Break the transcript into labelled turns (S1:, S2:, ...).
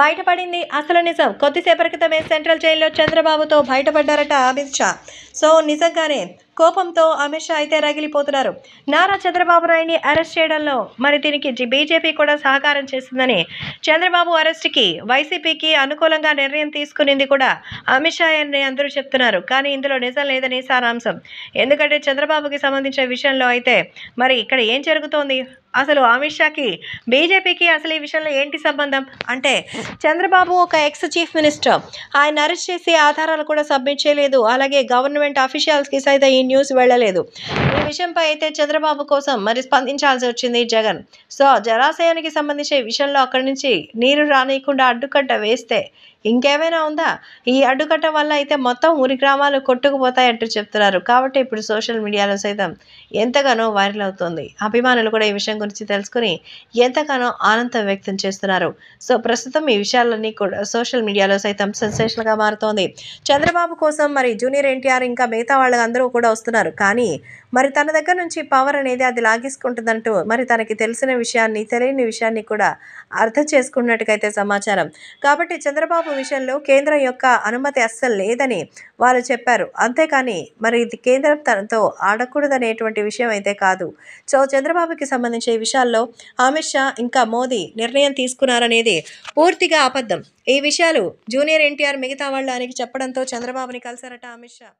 S1: బయటపడింది అసలు నిజం కొద్దిసేపటి క్రితమే సెంట్రల్ జైల్లో చంద్రబాబుతో బయటపడ్డారట అమిత్ షా సో నిజంగానే కోపంతో అమిత్ షా అయితే రగిలిపోతున్నారు నారా చంద్రబాబు నాయుడిని అరెస్ట్ చేయడంలో మరి దీనికి బీజేపీ కూడా సహకారం చేసిందని చంద్రబాబు అరెస్ట్కి వైసీపీకి అనుకూలంగా నిర్ణయం తీసుకునింది కూడా అమిత్ షా అని అందరూ చెప్తున్నారు కానీ ఇందులో నిజం లేదని సారాంశం ఎందుకంటే చంద్రబాబుకి సంబంధించిన విషయంలో అయితే మరి ఇక్కడ ఏం జరుగుతోంది అసలు అమిత్ షాకి బీజేపీకి అసలు ఈ విషయంలో ఏంటి సంబంధం అంటే చంద్రబాబు ఒక ఎక్స్ చీఫ్ మినిస్టర్ ఆయన అరెస్ట్ చేసి ఆధారాలు కూడా సబ్మిట్ చేయలేదు అలాగే గవర్నమెంట్ అఫీషియల్స్కి సైతం ఈ న్యూస్ వెళ్లలేదు ఈ విషయంపై అయితే చంద్రబాబు కోసం మరి స్పందించాల్సి వచ్చింది జగన్ సో జలాశయానికి సంబంధించి విషయంలో అక్కడి నుంచి నీరు రానియకుండా అడ్డుకట్ట వేస్తే ఇంకేమైనా ఉందా ఈ అడ్డుకట్ట వల్ల అయితే మొత్తం ఊరి గ్రామాలు కొట్టుకుపోతాయంటూ చెప్తున్నారు కాబట్టి ఇప్పుడు సోషల్ మీడియాలో సైతం ఎంతగానో వైరల్ అవుతుంది అభిమానులు కూడా ఈ విషయం గురించి తెలుసుకుని ఎంతగానో ఆనందం వ్యక్తం చేస్తున్నారు సో ప్రస్తుతం ఈ విషయాలన్నీ కూడా సోషల్ మీడియాలో సైతం సెన్సేషన్గా మారుతోంది చంద్రబాబు కోసం మరి జూనియర్ ఎన్టీఆర్ ఇంకా మిగతా వాళ్ళు అందరూ కూడా వస్తున్నారు కానీ మరి తన దగ్గర నుంచి పవర్ అనేది అది లాగేసుకుంటుందంటూ మరి తనకి తెలిసిన విషయాన్ని తెలియని విషయాన్ని కూడా అర్థం చేసుకున్నట్టుగా సమాచారం కాబట్టి చంద్రబాబు విషయంలో కేంద్రం యొక్క అనుమతి అస్సలు లేదని వారు చెప్పారు అంతేకాని మరి ఇది కేంద్రం తనతో ఆడకూడదనేటువంటి విషయం అయితే కాదు సో చంద్రబాబుకి సంబంధించిన విషయాల్లో అమిత్ షా ఇంకా మోదీ నిర్ణయం తీసుకున్నారనేది పూర్తిగా అబద్ధం ఈ విషయాలు జూనియర్ ఎన్టీఆర్ మిగతా వాళ్ళు ఆయనకి చెప్పడంతో చంద్రబాబుని కలిశారట అమిత్ షా